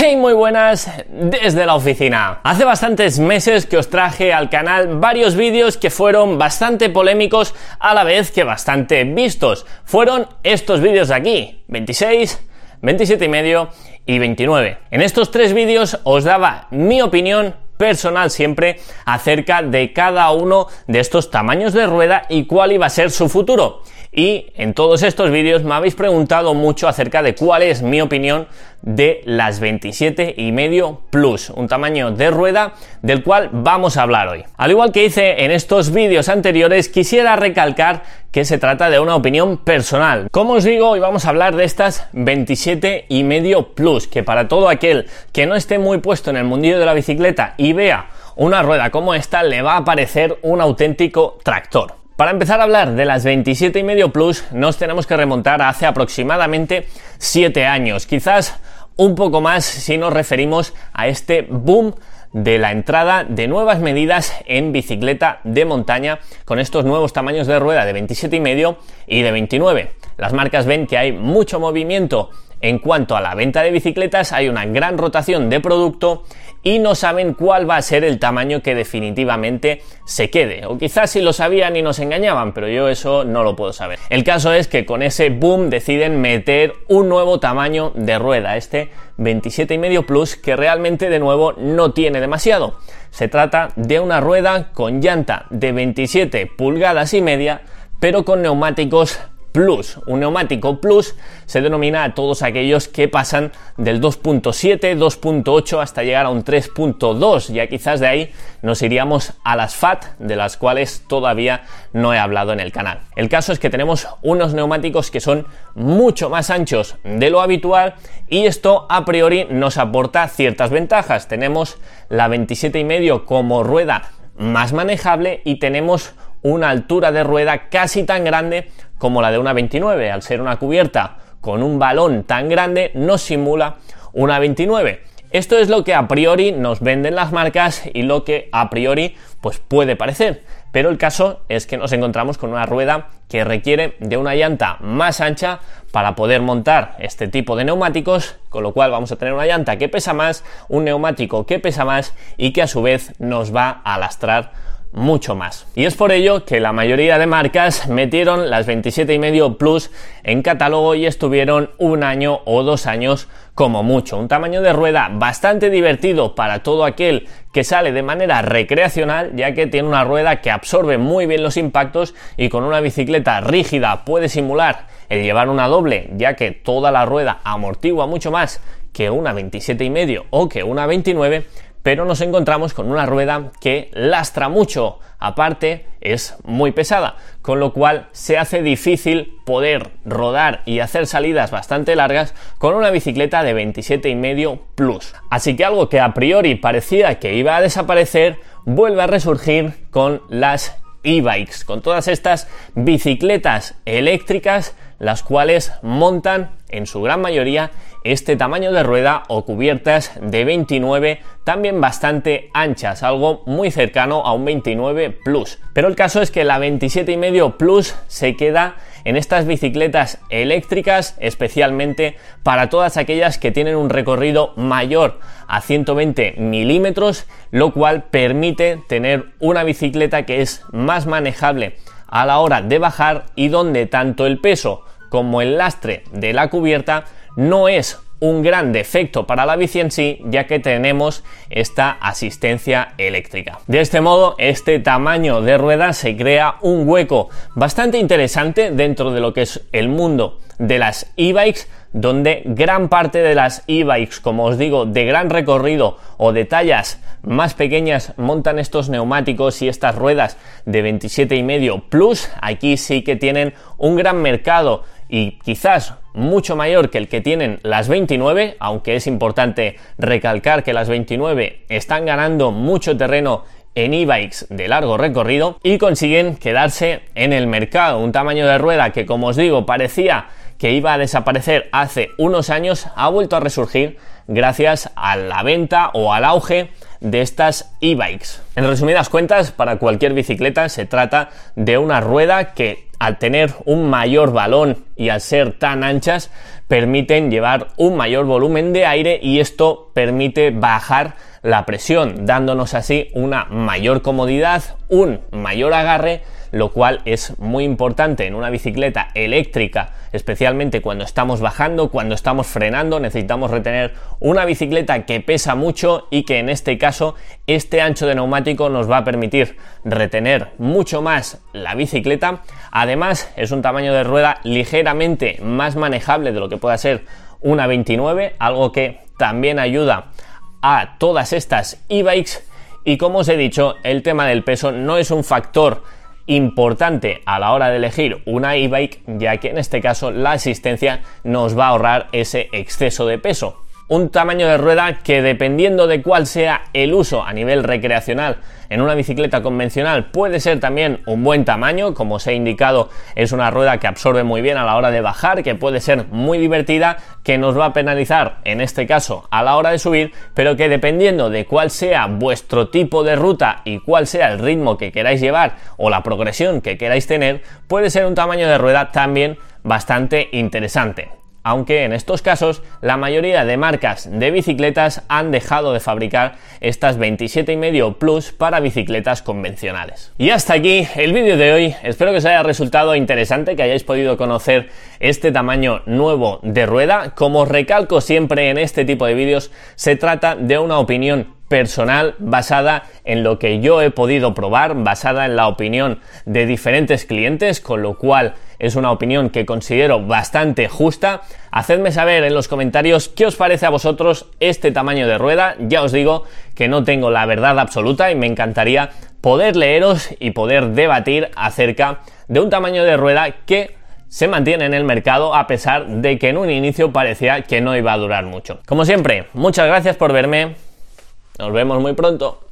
Hey, muy buenas desde la oficina. Hace bastantes meses que os traje al canal varios vídeos que fueron bastante polémicos a la vez que bastante vistos. Fueron estos vídeos de aquí, 26, 27 y medio y 29. En estos tres vídeos os daba mi opinión personal siempre acerca de cada uno de estos tamaños de rueda y cuál iba a ser su futuro. Y en todos estos vídeos me habéis preguntado mucho acerca de cuál es mi opinión de las 27 y medio Plus, un tamaño de rueda del cual vamos a hablar hoy. Al igual que hice en estos vídeos anteriores, quisiera recalcar que se trata de una opinión personal. Como os digo, hoy vamos a hablar de estas 27 y medio Plus, que para todo aquel que no esté muy puesto en el mundillo de la bicicleta y vea una rueda como esta, le va a parecer un auténtico tractor. Para empezar a hablar de las 27 y medio Plus, nos tenemos que remontar hace aproximadamente 7 años, quizás un poco más si nos referimos a este boom de la entrada de nuevas medidas en bicicleta de montaña con estos nuevos tamaños de rueda de 27,5 y de 29. Las marcas ven que hay mucho movimiento en cuanto a la venta de bicicletas, hay una gran rotación de producto y no saben cuál va a ser el tamaño que definitivamente se quede. O quizás si lo sabían y nos engañaban, pero yo eso no lo puedo saber. El caso es que con ese boom deciden meter un nuevo tamaño de rueda, este 27,5 Plus, que realmente de nuevo no tiene demasiado. Se trata de una rueda con llanta de 27 pulgadas y media, pero con neumáticos Plus. Un neumático Plus se denomina a todos aquellos que pasan del 2.7, 2.8 hasta llegar a un 3.2. Ya quizás de ahí nos iríamos a las FAT, de las cuales todavía no he hablado en el canal. El caso es que tenemos unos neumáticos que son mucho más anchos de lo habitual y esto a priori nos aporta ciertas ventajas. Tenemos la 27,5 como rueda más manejable y tenemos una altura de rueda casi tan grande como la de una 29. Al ser una cubierta con un balón tan grande, no simula una 29. Esto es lo que a priori nos venden las marcas y lo que a priori pues puede parecer. Pero el caso es que nos encontramos con una rueda que requiere de una llanta más ancha para poder montar este tipo de neumáticos, con lo cual vamos a tener una llanta que pesa más, un neumático que pesa más y que a su vez nos va a lastrar mucho más. Y es por ello que la mayoría de marcas metieron las 27,5 Plus en catálogo y estuvieron un año o dos años como mucho. Un tamaño de rueda bastante divertido para todo aquel que sale de manera recreacional, ya que tiene una rueda que absorbe muy bien los impactos y con una bicicleta rígida puede simular el llevar una doble, ya que toda la rueda amortigua mucho más que una 27,5 o que una 29 pero nos encontramos con una rueda que lastra mucho, aparte es muy pesada, con lo cual se hace difícil poder rodar y hacer salidas bastante largas con una bicicleta de 27,5 plus. Así que algo que a priori parecía que iba a desaparecer, vuelve a resurgir con las e-bikes, con todas estas bicicletas eléctricas las cuales montan en su gran mayoría este tamaño de rueda o cubiertas de 29 también bastante anchas, algo muy cercano a un 29 Plus. Pero el caso es que la 27,5 Plus se queda en estas bicicletas eléctricas, especialmente para todas aquellas que tienen un recorrido mayor a 120 milímetros, lo cual permite tener una bicicleta que es más manejable a la hora de bajar y donde tanto el peso como el lastre de la cubierta, no es un gran defecto para la bici en sí, ya que tenemos esta asistencia eléctrica. De este modo, este tamaño de rueda se crea un hueco bastante interesante dentro de lo que es el mundo de las e-bikes, donde gran parte de las e-bikes, como os digo, de gran recorrido o de tallas más pequeñas, montan estos neumáticos y estas ruedas de 27,5 plus. Aquí sí que tienen un gran mercado y quizás mucho mayor que el que tienen las 29, aunque es importante recalcar que las 29 están ganando mucho terreno en e-bikes de largo recorrido y consiguen quedarse en el mercado. Un tamaño de rueda que, como os digo, parecía que iba a desaparecer hace unos años, ha vuelto a resurgir gracias a la venta o al auge de estas e-bikes. En resumidas cuentas, para cualquier bicicleta se trata de una rueda que al tener un mayor balón y al ser tan anchas, permiten llevar un mayor volumen de aire y esto permite bajar la presión, dándonos así una mayor comodidad, un mayor agarre, lo cual es muy importante en una bicicleta eléctrica, especialmente cuando estamos bajando, cuando estamos frenando, necesitamos retener una bicicleta que pesa mucho y que en este caso este ancho de neumático nos va a permitir retener mucho más la bicicleta. Además, es un tamaño de rueda ligeramente más manejable de lo que pueda ser una 29, algo que también ayuda a todas estas e-bikes. Y como os he dicho, el tema del peso no es un factor importante a la hora de elegir una e-bike, ya que en este caso la asistencia nos va a ahorrar ese exceso de peso un tamaño de rueda que dependiendo de cuál sea el uso a nivel recreacional en una bicicleta convencional puede ser también un buen tamaño, como os he indicado es una rueda que absorbe muy bien a la hora de bajar, que puede ser muy divertida, que nos va a penalizar en este caso a la hora de subir, pero que dependiendo de cuál sea vuestro tipo de ruta y cuál sea el ritmo que queráis llevar o la progresión que queráis tener, puede ser un tamaño de rueda también bastante interesante aunque en estos casos la mayoría de marcas de bicicletas han dejado de fabricar estas 27,5 Plus para bicicletas convencionales. Y hasta aquí el vídeo de hoy, espero que os haya resultado interesante, que hayáis podido conocer este tamaño nuevo de rueda. Como recalco siempre en este tipo de vídeos, se trata de una opinión personal basada en lo que yo he podido probar, basada en la opinión de diferentes clientes, con lo cual es una opinión que considero bastante justa. Hacedme saber en los comentarios qué os parece a vosotros este tamaño de rueda. Ya os digo que no tengo la verdad absoluta y me encantaría poder leeros y poder debatir acerca de un tamaño de rueda que se mantiene en el mercado a pesar de que en un inicio parecía que no iba a durar mucho. Como siempre, muchas gracias por verme. Nos vemos muy pronto.